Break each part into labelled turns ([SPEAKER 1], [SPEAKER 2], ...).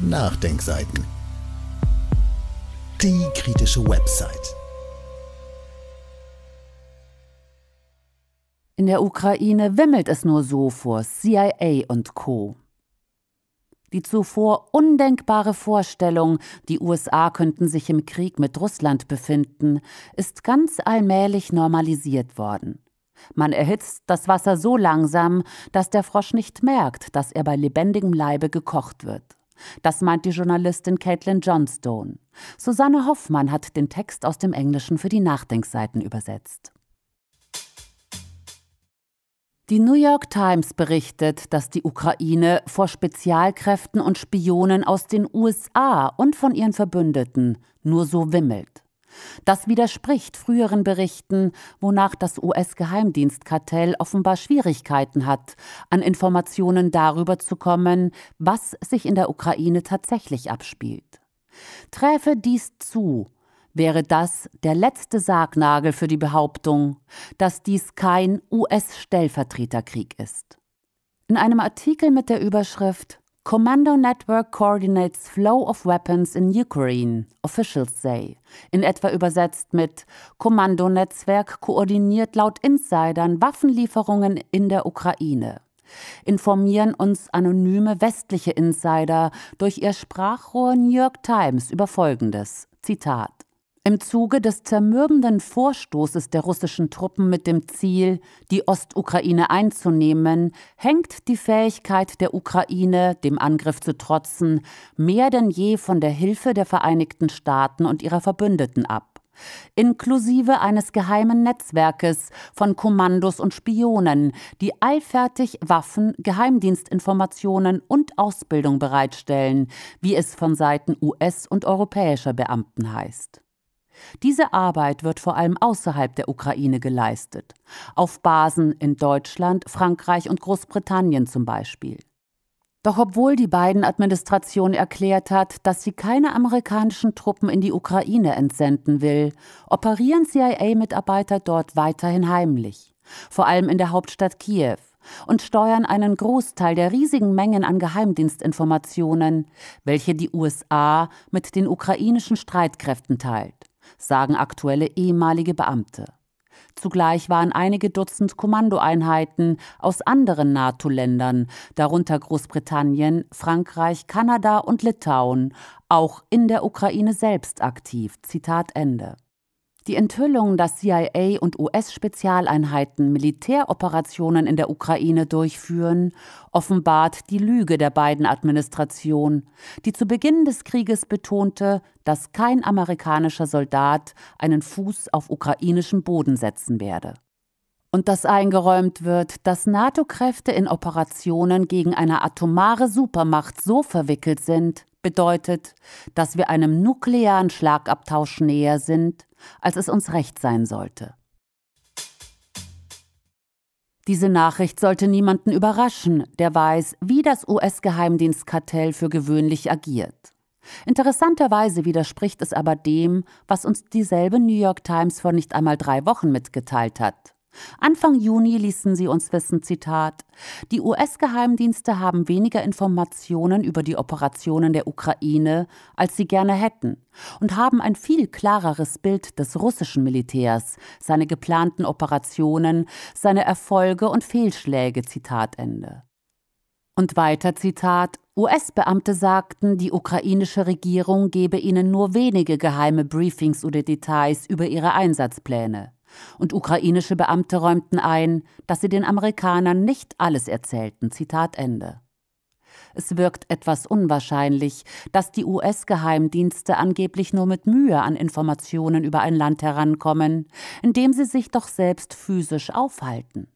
[SPEAKER 1] Nachdenkseiten. Die kritische Website. In der Ukraine wimmelt es nur so vor CIA und Co. Die zuvor undenkbare Vorstellung, die USA könnten sich im Krieg mit Russland befinden, ist ganz allmählich normalisiert worden. Man erhitzt das Wasser so langsam, dass der Frosch nicht merkt, dass er bei lebendigem Leibe gekocht wird. Das meint die Journalistin Caitlin Johnstone. Susanne Hoffmann hat den Text aus dem Englischen für die Nachdenkseiten übersetzt. Die New York Times berichtet, dass die Ukraine vor Spezialkräften und Spionen aus den USA und von ihren Verbündeten nur so wimmelt. Das widerspricht früheren Berichten, wonach das US-Geheimdienstkartell offenbar Schwierigkeiten hat, an Informationen darüber zu kommen, was sich in der Ukraine tatsächlich abspielt. Träfe dies zu, wäre das der letzte Sargnagel für die Behauptung, dass dies kein US-Stellvertreterkrieg ist. In einem Artikel mit der Überschrift Commando Network coordinates flow of weapons in Ukraine, officials say. In etwa übersetzt mit Kommandonetzwerk koordiniert laut Insidern Waffenlieferungen in der Ukraine. Informieren uns anonyme westliche Insider durch ihr Sprachrohr New York Times über Folgendes. Zitat. Im Zuge des zermürbenden Vorstoßes der russischen Truppen mit dem Ziel, die Ostukraine einzunehmen, hängt die Fähigkeit der Ukraine, dem Angriff zu trotzen, mehr denn je von der Hilfe der Vereinigten Staaten und ihrer Verbündeten ab. Inklusive eines geheimen Netzwerkes von Kommandos und Spionen, die allfertig Waffen, Geheimdienstinformationen und Ausbildung bereitstellen, wie es von Seiten US- und europäischer Beamten heißt. Diese Arbeit wird vor allem außerhalb der Ukraine geleistet, auf Basen in Deutschland, Frankreich und Großbritannien zum Beispiel. Doch obwohl die Biden-Administration erklärt hat, dass sie keine amerikanischen Truppen in die Ukraine entsenden will, operieren CIA-Mitarbeiter dort weiterhin heimlich, vor allem in der Hauptstadt Kiew, und steuern einen Großteil der riesigen Mengen an Geheimdienstinformationen, welche die USA mit den ukrainischen Streitkräften teilt sagen aktuelle ehemalige Beamte. Zugleich waren einige Dutzend Kommandoeinheiten aus anderen NATO-Ländern, darunter Großbritannien, Frankreich, Kanada und Litauen, auch in der Ukraine selbst aktiv. Zitat Ende. Die Enthüllung, dass CIA und US-Spezialeinheiten Militäroperationen in der Ukraine durchführen, offenbart die Lüge der beiden Administration, die zu Beginn des Krieges betonte, dass kein amerikanischer Soldat einen Fuß auf ukrainischem Boden setzen werde und dass eingeräumt wird, dass NATO-Kräfte in Operationen gegen eine atomare Supermacht so verwickelt sind, bedeutet, dass wir einem nuklearen Schlagabtausch näher sind, als es uns recht sein sollte. Diese Nachricht sollte niemanden überraschen, der weiß, wie das US-Geheimdienstkartell für gewöhnlich agiert. Interessanterweise widerspricht es aber dem, was uns dieselbe New York Times vor nicht einmal drei Wochen mitgeteilt hat. Anfang Juni ließen sie uns wissen, Zitat, die US-Geheimdienste haben weniger Informationen über die Operationen der Ukraine, als sie gerne hätten, und haben ein viel klareres Bild des russischen Militärs, seine geplanten Operationen, seine Erfolge und Fehlschläge, Zitat Ende. Und weiter Zitat, US-Beamte sagten, die ukrainische Regierung gebe ihnen nur wenige geheime Briefings oder Details über ihre Einsatzpläne. Und ukrainische Beamte räumten ein, dass sie den Amerikanern nicht alles erzählten. Zitat Ende. Es wirkt etwas unwahrscheinlich, dass die US-Geheimdienste angeblich nur mit Mühe an Informationen über ein Land herankommen, in dem sie sich doch selbst physisch aufhalten.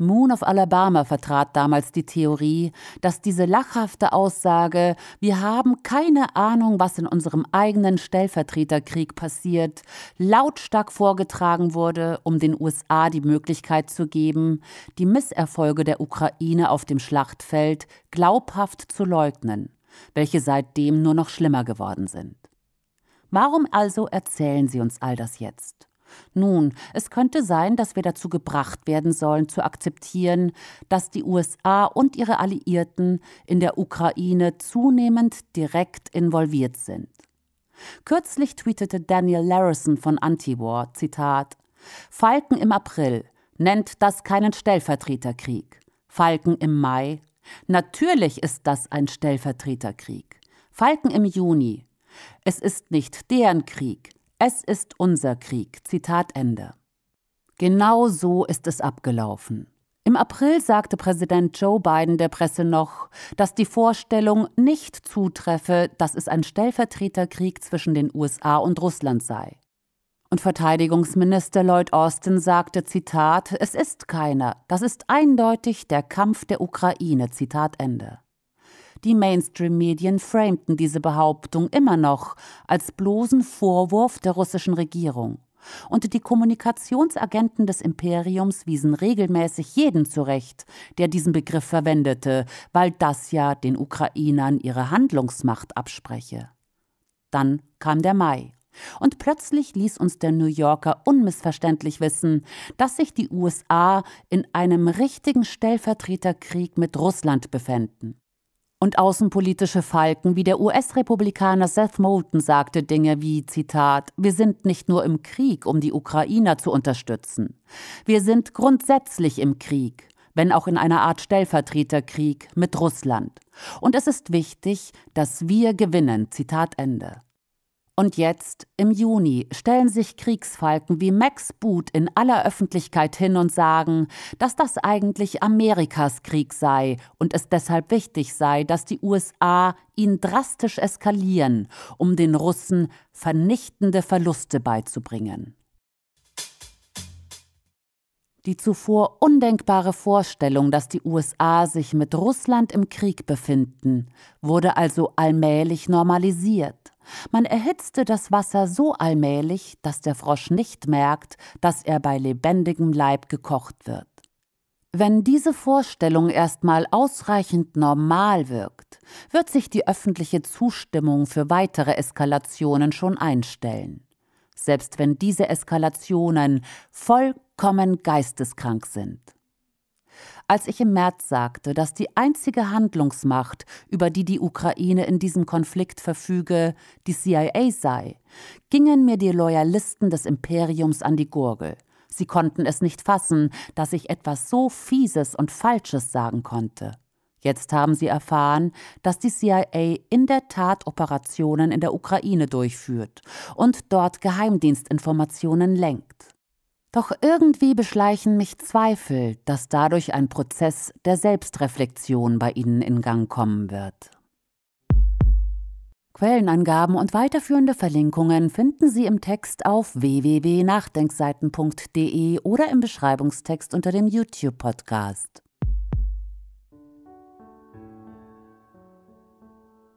[SPEAKER 1] Moon of Alabama vertrat damals die Theorie, dass diese lachhafte Aussage, wir haben keine Ahnung, was in unserem eigenen Stellvertreterkrieg passiert, lautstark vorgetragen wurde, um den USA die Möglichkeit zu geben, die Misserfolge der Ukraine auf dem Schlachtfeld glaubhaft zu leugnen, welche seitdem nur noch schlimmer geworden sind. Warum also erzählen Sie uns all das jetzt? Nun, es könnte sein, dass wir dazu gebracht werden sollen, zu akzeptieren, dass die USA und ihre Alliierten in der Ukraine zunehmend direkt involviert sind. Kürzlich tweetete Daniel Larison von Antiwar, Zitat, Falken im April nennt das keinen Stellvertreterkrieg. Falken im Mai, natürlich ist das ein Stellvertreterkrieg. Falken im Juni, es ist nicht deren Krieg, es ist unser Krieg. Zitat Ende. Genau so ist es abgelaufen. Im April sagte Präsident Joe Biden der Presse noch, dass die Vorstellung nicht zutreffe, dass es ein Stellvertreterkrieg zwischen den USA und Russland sei. Und Verteidigungsminister Lloyd Austin sagte, Zitat, es ist keiner, das ist eindeutig der Kampf der Ukraine, Zitat Ende. Die Mainstream-Medien framten diese Behauptung immer noch als bloßen Vorwurf der russischen Regierung. Und die Kommunikationsagenten des Imperiums wiesen regelmäßig jeden zurecht, der diesen Begriff verwendete, weil das ja den Ukrainern ihre Handlungsmacht abspreche. Dann kam der Mai. Und plötzlich ließ uns der New Yorker unmissverständlich wissen, dass sich die USA in einem richtigen Stellvertreterkrieg mit Russland befänden. Und außenpolitische Falken wie der US-Republikaner Seth Moulton sagte Dinge wie, Zitat, wir sind nicht nur im Krieg, um die Ukrainer zu unterstützen. Wir sind grundsätzlich im Krieg, wenn auch in einer Art Stellvertreterkrieg mit Russland. Und es ist wichtig, dass wir gewinnen. Zitat Ende. Und jetzt, im Juni, stellen sich Kriegsfalken wie Max Boot in aller Öffentlichkeit hin und sagen, dass das eigentlich Amerikas Krieg sei und es deshalb wichtig sei, dass die USA ihn drastisch eskalieren, um den Russen vernichtende Verluste beizubringen. Die zuvor undenkbare Vorstellung, dass die USA sich mit Russland im Krieg befinden, wurde also allmählich normalisiert. Man erhitzte das Wasser so allmählich, dass der Frosch nicht merkt, dass er bei lebendigem Leib gekocht wird. Wenn diese Vorstellung erstmal ausreichend normal wirkt, wird sich die öffentliche Zustimmung für weitere Eskalationen schon einstellen, selbst wenn diese Eskalationen vollkommen geisteskrank sind. Als ich im März sagte, dass die einzige Handlungsmacht, über die die Ukraine in diesem Konflikt verfüge, die CIA sei, gingen mir die Loyalisten des Imperiums an die Gurgel. Sie konnten es nicht fassen, dass ich etwas so Fieses und Falsches sagen konnte. Jetzt haben sie erfahren, dass die CIA in der Tat Operationen in der Ukraine durchführt und dort Geheimdienstinformationen lenkt. Doch irgendwie beschleichen mich Zweifel, dass dadurch ein Prozess der Selbstreflexion bei Ihnen in Gang kommen wird. Quellenangaben und weiterführende Verlinkungen finden Sie im Text auf www.nachdenkseiten.de oder im Beschreibungstext unter dem YouTube-Podcast.